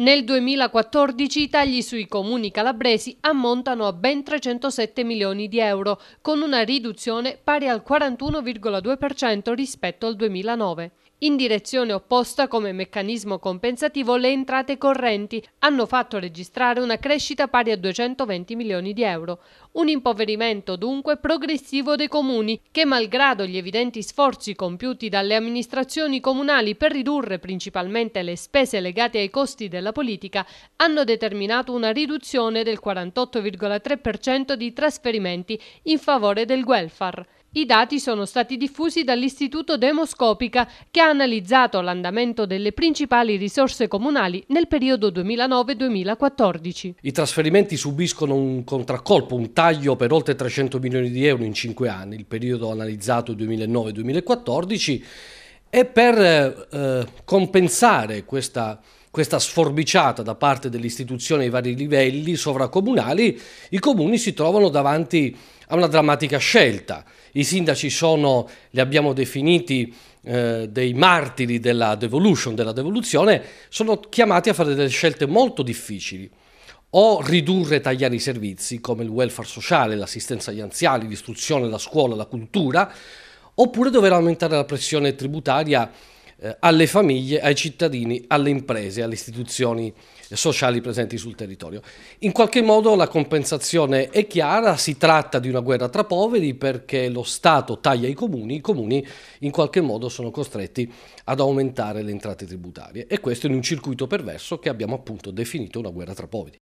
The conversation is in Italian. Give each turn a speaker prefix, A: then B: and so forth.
A: Nel 2014 i tagli sui comuni calabresi ammontano a ben 307 milioni di euro, con una riduzione pari al 41,2% rispetto al 2009. In direzione opposta, come meccanismo compensativo, le entrate correnti hanno fatto registrare una crescita pari a 220 milioni di euro, un impoverimento dunque progressivo dei comuni che, malgrado gli evidenti sforzi compiuti dalle amministrazioni comunali per ridurre principalmente le spese legate ai costi della politica, hanno determinato una riduzione del 48,3% di trasferimenti in favore del welfare. I dati sono stati diffusi dall'Istituto Demoscopica che ha analizzato l'andamento delle principali risorse comunali nel periodo 2009-2014.
B: I trasferimenti subiscono un contraccolpo, un taglio per oltre 300 milioni di euro in 5 anni, il periodo analizzato 2009-2014, e per eh, compensare questa questa sforbiciata da parte delle istituzioni ai vari livelli sovracomunali, i comuni si trovano davanti a una drammatica scelta. I sindaci sono, li abbiamo definiti, eh, dei martiri della devolution, della devoluzione, sono chiamati a fare delle scelte molto difficili o ridurre e tagliare i servizi come il welfare sociale, l'assistenza agli anziani, l'istruzione, la scuola, la cultura, oppure dover aumentare la pressione tributaria eh, alle famiglie, ai cittadini, alle imprese, alle istituzioni sociali presenti sul territorio. In qualche modo la compensazione è chiara, si tratta di una guerra tra poveri perché lo Stato taglia i comuni, i comuni in qualche modo sono costretti ad aumentare le entrate tributarie e questo in un circuito perverso che abbiamo appunto definito una guerra tra poveri.